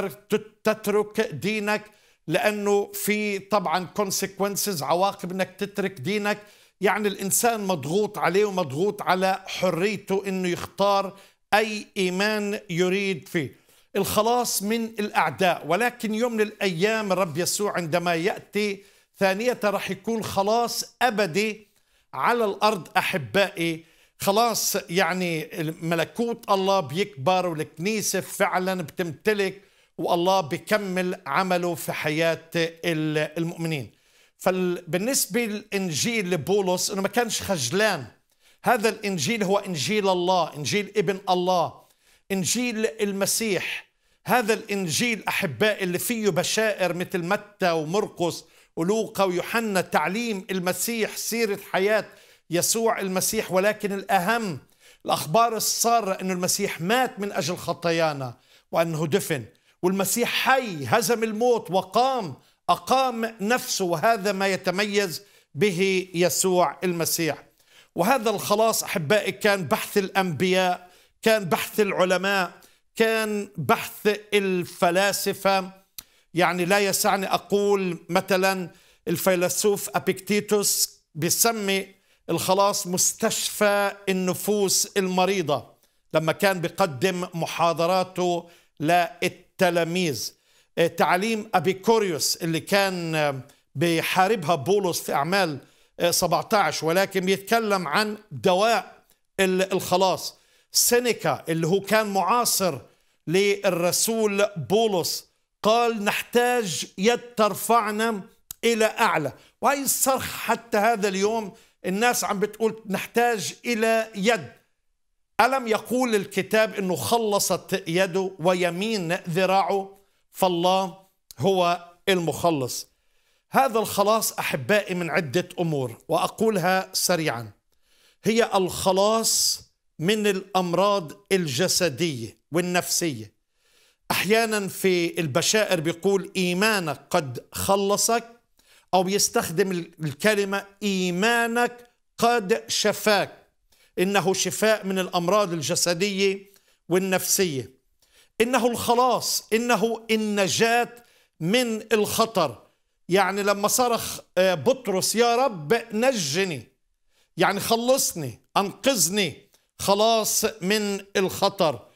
تترك دينك لانه في طبعا كونسيكونسز عواقب انك تترك دينك يعني الإنسان مضغوط عليه ومضغوط على حريته أنه يختار أي إيمان يريد فيه الخلاص من الأعداء ولكن يوم من الأيام الرب يسوع عندما يأتي ثانية رح يكون خلاص أبدي على الأرض أحبائي خلاص يعني ملكوت الله بيكبر والكنيسة فعلا بتمتلك والله بيكمل عمله في حياة المؤمنين فبالنسبة للإنجيل لبولس أنه ما كانش خجلان هذا الإنجيل هو إنجيل الله إنجيل ابن الله إنجيل المسيح هذا الإنجيل أحباء اللي فيه بشائر مثل متى ومرقس ولوقا ويوحنا تعليم المسيح سيرة حياة يسوع المسيح ولكن الأهم الأخبار السارة انه المسيح مات من أجل خطايانا وأنه دفن والمسيح حي هزم الموت وقام أقام نفسه وهذا ما يتميز به يسوع المسيح وهذا الخلاص أحبائي كان بحث الأنبياء كان بحث العلماء كان بحث الفلاسفة يعني لا يسعني أقول مثلا الفيلسوف أبيكتيتوس بيسمي الخلاص مستشفى النفوس المريضة لما كان بيقدم محاضراته للتلاميذ آه، تعاليم أبيكوريوس اللي كان آه، بيحاربها بولس في أعمال 17 آه، ولكن بيتكلم عن دواء الخلاص سينيكا اللي هو كان معاصر للرسول بولس قال نحتاج يد ترفعنا إلى أعلى وهي الصرخ حتى هذا اليوم الناس عم بتقول نحتاج إلى يد ألم يقول الكتاب أنه خلصت يده ويمين ذراعه فالله هو المخلص هذا الخلاص احبائي من عده امور واقولها سريعا هي الخلاص من الامراض الجسديه والنفسيه احيانا في البشائر بيقول ايمانك قد خلصك او بيستخدم الكلمه ايمانك قد شفاك انه شفاء من الامراض الجسديه والنفسيه انه الخلاص انه النجاه من الخطر يعني لما صرخ آه، بطرس يا رب نجني يعني خلصني انقذني خلاص من الخطر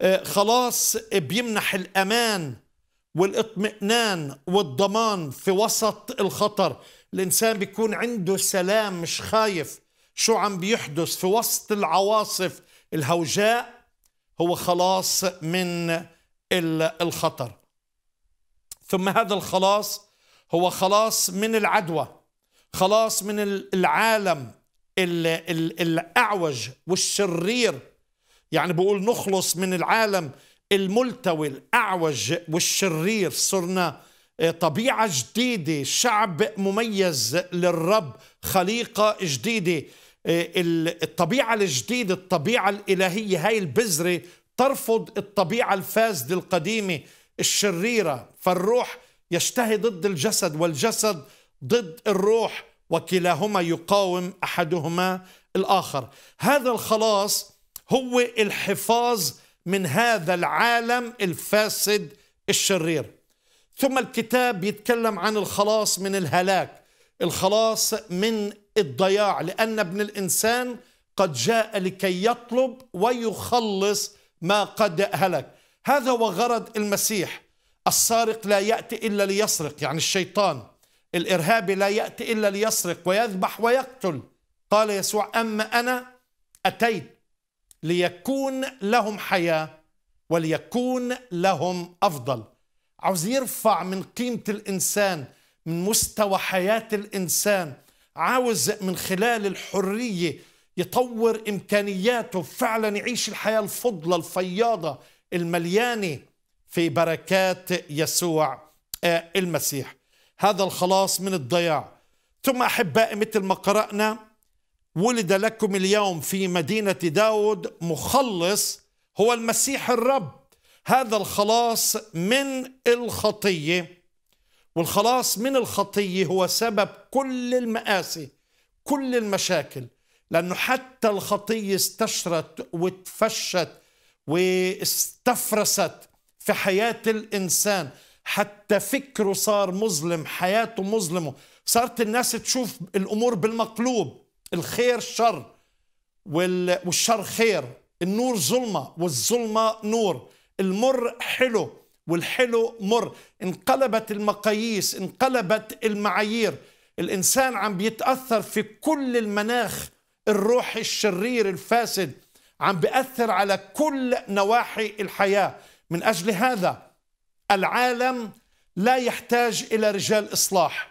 آه، خلاص بيمنح الامان والاطمئنان والضمان في وسط الخطر الانسان بيكون عنده سلام مش خايف شو عم بيحدث في وسط العواصف الهوجاء هو خلاص من الخطر ثم هذا الخلاص هو خلاص من العدوى خلاص من العالم الاعوج والشرير يعني بقول نخلص من العالم الملتوي الاعوج والشرير صرنا آه، طبيعه جديده شعب مميز للرب خليقه جديده آه، الطبيعة الجديدة الطبيعة الإلهية هاي البذرة ترفض الطبيعة الفاسدة القديمة الشريرة فالروح يشتهي ضد الجسد والجسد ضد الروح وكلاهما يقاوم أحدهما الآخر هذا الخلاص هو الحفاظ من هذا العالم الفاسد الشرير ثم الكتاب يتكلم عن الخلاص من الهلاك الخلاص من الضياع لأن ابن الإنسان قد جاء لكي يطلب ويخلص ما قد هلك هذا وغرض المسيح السارق لا يأتي إلا ليسرق يعني الشيطان الإرهابي لا يأتي إلا ليسرق ويذبح ويقتل قال يسوع أما أنا أتيت ليكون لهم حياة وليكون لهم أفضل عاوز يرفع من قيمة الإنسان من مستوى حياة الإنسان عاوز من خلال الحرية يطور إمكانياته فعلا يعيش الحياة الفضلة الفياضة المليانة في بركات يسوع آه، المسيح هذا الخلاص من الضياع ثم أحبائي مثل ما قرأنا ولد لكم اليوم في مدينة داود مخلص هو المسيح الرب هذا الخلاص من الخطيه والخلاص من الخطية هو سبب كل المآسي كل المشاكل لأنه حتى الخطية استشرت وتفشت واستفرست في حياة الإنسان حتى فكره صار مظلم حياته مظلمة صارت الناس تشوف الأمور بالمقلوب الخير شر والشر خير النور ظلمة والظلمة نور المر حلو والحلو مر انقلبت المقاييس انقلبت المعايير الإنسان عم بيتأثر في كل المناخ الروحي الشرير الفاسد عم بيأثر على كل نواحي الحياة من أجل هذا العالم لا يحتاج إلى رجال إصلاح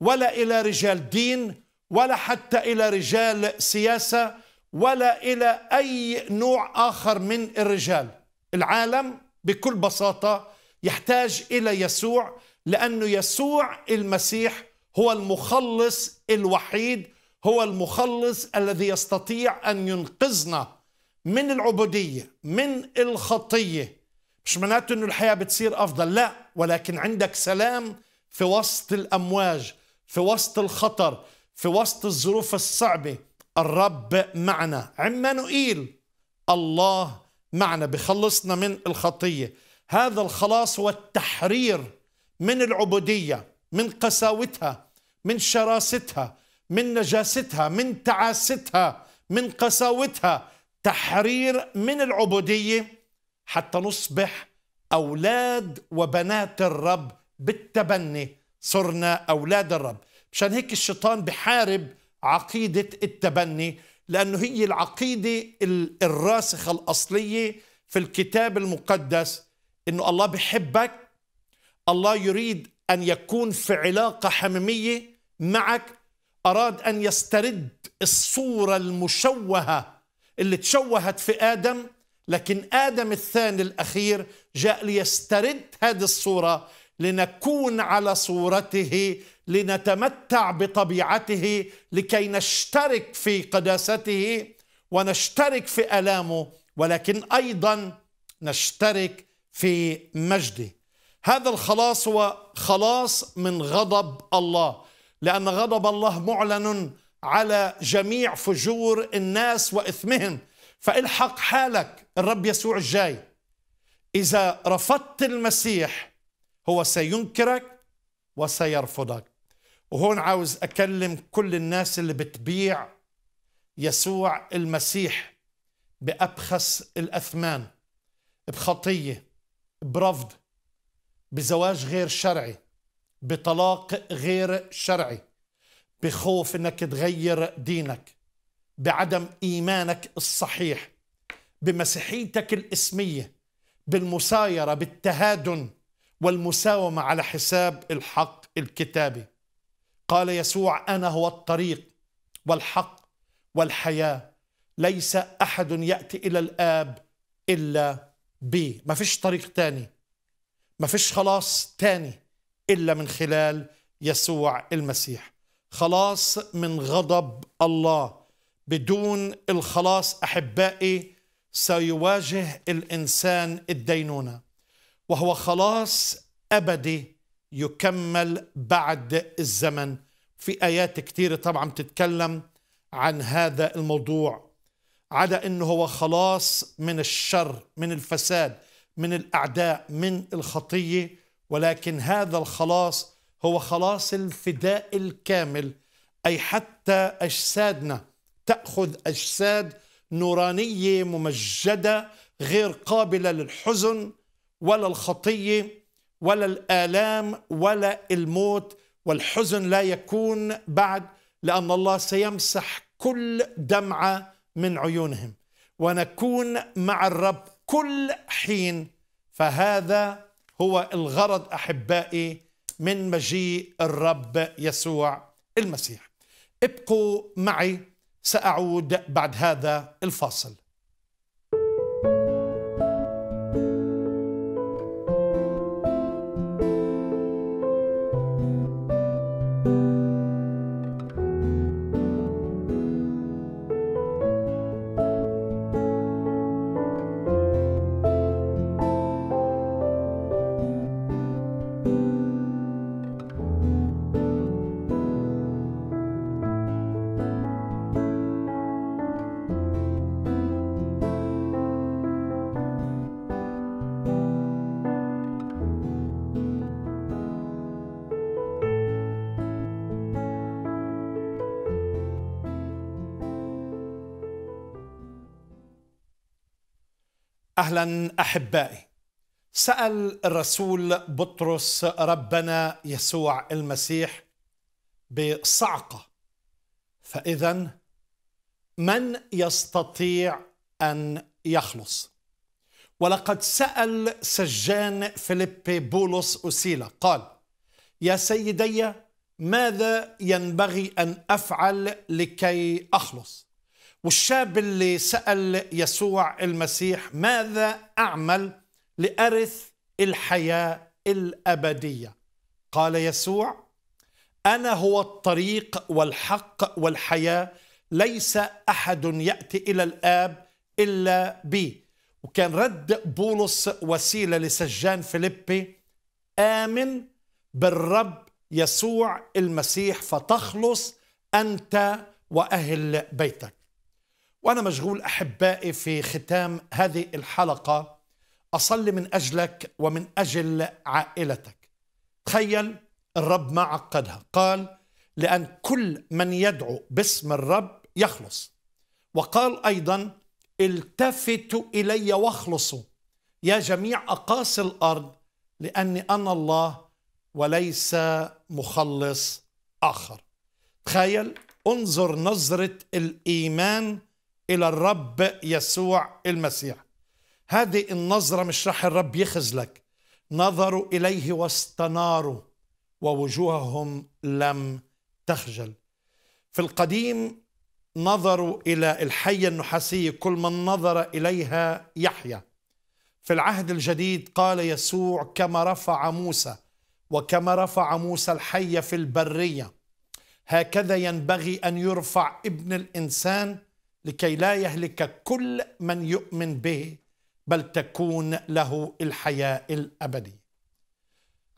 ولا إلى رجال دين ولا حتى إلى رجال سياسة ولا إلى أي نوع آخر من الرجال العالم بكل بساطة يحتاج الى يسوع لانه يسوع المسيح هو المخلص الوحيد هو المخلص الذي يستطيع ان ينقذنا من العبوديه من الخطيه مش معناته انه الحياه بتصير افضل لا ولكن عندك سلام في وسط الامواج في وسط الخطر في وسط الظروف الصعبه الرب معنا عمانوئيل الله معنا بخلصنا من الخطيه هذا الخلاص هو التحرير من العبودية من قساوتها من شراستها من نجاستها من تعاستها من قساوتها تحرير من العبودية حتى نصبح أولاد وبنات الرب بالتبني صرنا أولاد الرب مشان هيك الشيطان بحارب عقيدة التبني لأنه هي العقيدة الراسخة الأصلية في الكتاب المقدس انه الله بحبك الله يريد ان يكون في علاقه حميميه معك اراد ان يسترد الصوره المشوهه اللي تشوهت في ادم لكن ادم الثاني الاخير جاء ليسترد هذه الصوره لنكون على صورته لنتمتع بطبيعته لكي نشترك في قداسته ونشترك في الامه ولكن ايضا نشترك في مجده هذا الخلاص هو خلاص من غضب الله لأن غضب الله معلن على جميع فجور الناس وإثمهم فالحق حالك الرب يسوع الجاي إذا رفضت المسيح هو سينكرك وسيرفضك وهون عاوز أكلم كل الناس اللي بتبيع يسوع المسيح بأبخس الأثمان بخطية برفض بزواج غير شرعي بطلاق غير شرعي بخوف انك تغير دينك بعدم ايمانك الصحيح بمسيحيتك الاسميه بالمسايره بالتهادن والمساومه على حساب الحق الكتابي قال يسوع انا هو الطريق والحق والحياه ليس احد ياتي الى الاب الا ب فيش طريق تاني فيش خلاص تاني إلا من خلال يسوع المسيح خلاص من غضب الله بدون الخلاص أحبائي سيواجه الإنسان الدينونة وهو خلاص أبدي يكمل بعد الزمن في آيات كثيرة طبعا بتتكلم عن هذا الموضوع عدا انه هو خلاص من الشر من الفساد من الاعداء من الخطيه ولكن هذا الخلاص هو خلاص الفداء الكامل اي حتى اجسادنا تاخذ اجساد نورانيه ممجده غير قابله للحزن ولا الخطيه ولا الالام ولا الموت والحزن لا يكون بعد لان الله سيمسح كل دمعه من عيونهم ونكون مع الرب كل حين فهذا هو الغرض احبائي من مجيء الرب يسوع المسيح ابقوا معي ساعود بعد هذا الفاصل اهلا احبائي سال الرسول بطرس ربنا يسوع المسيح بصعقه فاذا من يستطيع ان يخلص ولقد سال سجان فيليبي بولس اسيلا قال يا سيدي ماذا ينبغي ان افعل لكي اخلص والشاب اللي سأل يسوع المسيح ماذا أعمل لأرث الحياة الأبدية قال يسوع أنا هو الطريق والحق والحياة ليس أحد يأتي إلى الآب إلا بي وكان رد بولس وسيلة لسجان فيليبي آمن بالرب يسوع المسيح فتخلص أنت وأهل بيتك وأنا مشغول أحبائي في ختام هذه الحلقة أصلي من أجلك ومن أجل عائلتك تخيل الرب ما عقدها قال لأن كل من يدعو باسم الرب يخلص وقال أيضا التفتوا إلي واخلصوا يا جميع أقاصي الأرض لأني أنا الله وليس مخلص آخر تخيل انظر نظرة الإيمان إلى الرب يسوع المسيح هذه النظرة مش راح الرب يخزلك نظروا إليه واستناروا ووجوههم لم تخجل في القديم نظروا إلى الحية النحاسية كل من نظر إليها يحيا في العهد الجديد قال يسوع كما رفع موسى وكما رفع موسى الحية في البرية هكذا ينبغي أن يرفع ابن الإنسان لكي لا يهلك كل من يؤمن به بل تكون له الحياه الابديه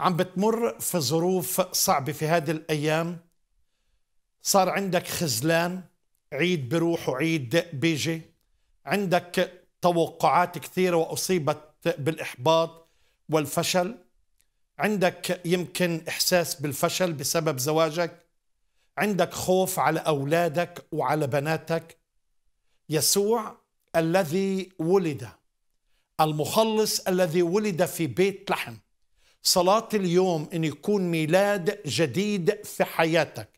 عم بتمر في ظروف صعبه في هذه الايام صار عندك خزلان عيد بروح وعيد بيجي عندك توقعات كثيره واصيبت بالاحباط والفشل عندك يمكن احساس بالفشل بسبب زواجك عندك خوف على اولادك وعلى بناتك يسوع الذي ولد المخلص الذي ولد في بيت لحم صلاة اليوم أن يكون ميلاد جديد في حياتك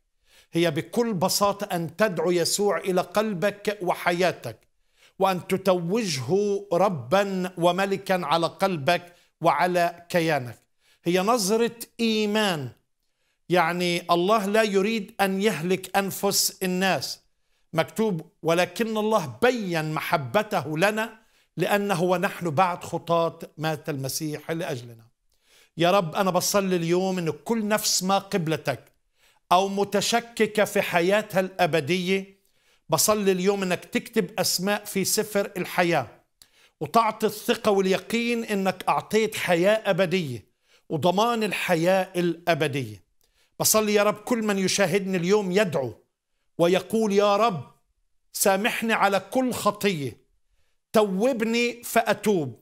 هي بكل بساطة أن تدعو يسوع إلى قلبك وحياتك وأن تتوجه ربا وملكا على قلبك وعلى كيانك هي نظرة إيمان يعني الله لا يريد أن يهلك أنفس الناس مكتوب ولكن الله بين محبته لنا لأنه ونحن بعد خطاة مات المسيح لأجلنا يا رب أنا بصلي اليوم أن كل نفس ما قبلتك أو متشككة في حياتها الأبدية بصلي اليوم أنك تكتب أسماء في سفر الحياة وتعطي الثقة واليقين أنك أعطيت حياة أبدية وضمان الحياة الأبدية بصلي يا رب كل من يشاهدني اليوم يدعو ويقول يا رب سامحني على كل خطية توبني فأتوب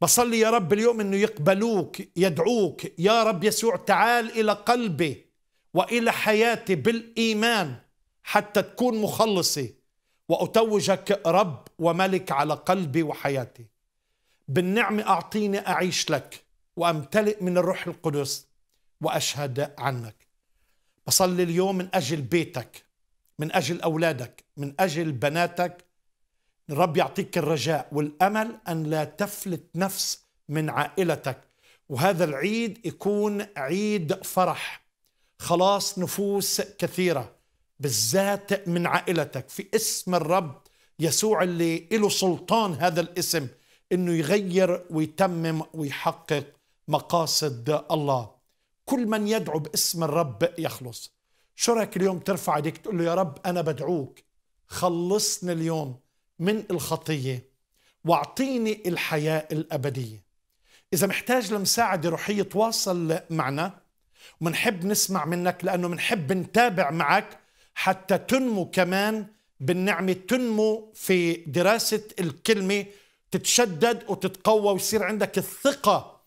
بصلي يا رب اليوم أنه يقبلوك يدعوك يا رب يسوع تعال إلى قلبي وإلى حياتي بالإيمان حتى تكون مخلصي وأتوجك رب وملك على قلبي وحياتي بالنعمة أعطيني أعيش لك وأمتلئ من الروح القدس وأشهد عنك بصلي اليوم من أجل بيتك من أجل أولادك من أجل بناتك الرب يعطيك الرجاء والأمل أن لا تفلت نفس من عائلتك وهذا العيد يكون عيد فرح خلاص نفوس كثيرة بالذات من عائلتك في اسم الرب يسوع اللي له سلطان هذا الاسم انه يغير ويتمم ويحقق مقاصد الله كل من يدعو باسم الرب يخلص شو رايك اليوم ترفع ايديك تقول له يا رب أنا بدعوك خلصني اليوم من الخطية واعطيني الحياة الأبدية إذا محتاج لمساعدة روحية تواصل معنا ومنحب نسمع منك لأنه منحب نتابع معك حتى تنمو كمان بالنعمة تنمو في دراسة الكلمة تتشدد وتتقوى ويصير عندك الثقة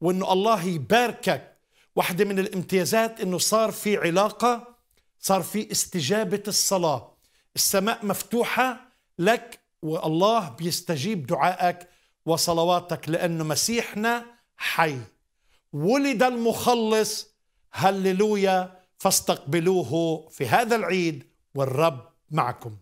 وأنه الله يباركك واحدة من الامتيازات أنه صار في علاقة صار في استجابة الصلاة السماء مفتوحة لك والله بيستجيب دعائك وصلواتك لأنه مسيحنا حي ولد المخلص هللويا فاستقبلوه في هذا العيد والرب معكم